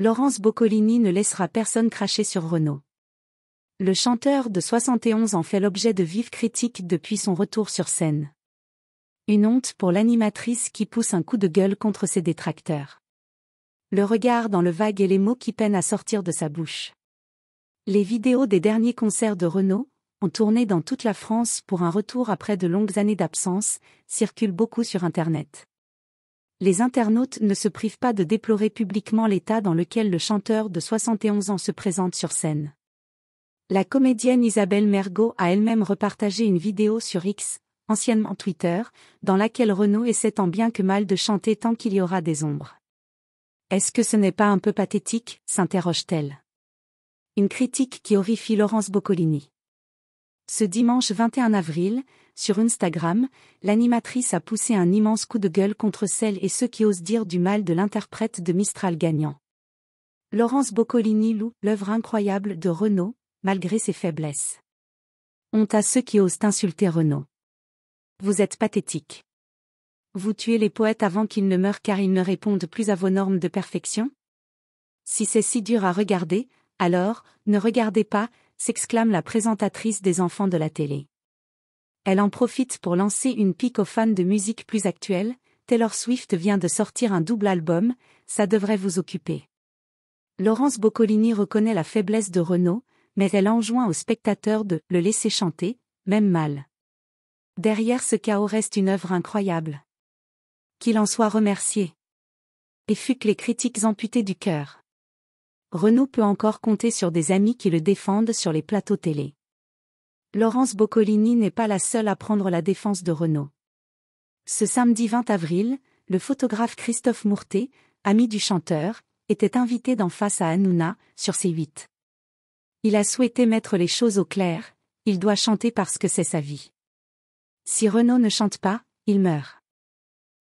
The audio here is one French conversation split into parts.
Laurence Boccolini ne laissera personne cracher sur Renault. Le chanteur de 71 en fait l'objet de vives critiques depuis son retour sur scène. Une honte pour l'animatrice qui pousse un coup de gueule contre ses détracteurs. Le regard dans le vague et les mots qui peinent à sortir de sa bouche. Les vidéos des derniers concerts de Renault, ont tourné dans toute la France pour un retour après de longues années d'absence, circulent beaucoup sur Internet les internautes ne se privent pas de déplorer publiquement l'état dans lequel le chanteur de 71 ans se présente sur scène. La comédienne Isabelle Mergot a elle-même repartagé une vidéo sur X, anciennement Twitter, dans laquelle Renaud essaie tant bien que mal de chanter tant qu'il y aura des ombres. Est-ce que ce n'est pas un peu pathétique s'interroge-t-elle. Une critique qui horrifie Laurence Boccolini. Ce dimanche 21 avril, sur Instagram, l'animatrice a poussé un immense coup de gueule contre celles et ceux qui osent dire du mal de l'interprète de Mistral gagnant. Laurence Boccolini loue l'œuvre incroyable de Renaud, malgré ses faiblesses. Honte à ceux qui osent insulter Renaud. Vous êtes pathétique. Vous tuez les poètes avant qu'ils ne meurent car ils ne répondent plus à vos normes de perfection Si c'est si dur à regarder, alors, ne regardez pas, s'exclame la présentatrice des enfants de la télé. Elle en profite pour lancer une pique aux fans de musique plus actuelle, Taylor Swift vient de sortir un double album, ça devrait vous occuper. Laurence Boccolini reconnaît la faiblesse de Renaud, mais elle enjoint aux spectateurs de le laisser chanter, même mal. Derrière ce chaos reste une œuvre incroyable. Qu'il en soit remercié. Et fut que les critiques amputées du cœur. Renault peut encore compter sur des amis qui le défendent sur les plateaux télé. Laurence Boccolini n'est pas la seule à prendre la défense de Renault. Ce samedi 20 avril, le photographe Christophe Mourté, ami du chanteur, était invité d'en face à Hanouna, sur ses huit. Il a souhaité mettre les choses au clair, il doit chanter parce que c'est sa vie. Si Renault ne chante pas, il meurt.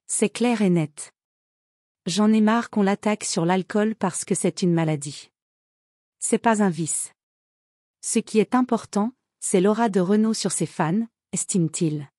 C'est clair et net. J'en ai marre qu'on l'attaque sur l'alcool parce que c'est une maladie. C'est pas un vice. Ce qui est important, c'est l'aura de Renault sur ses fans, estime-t-il.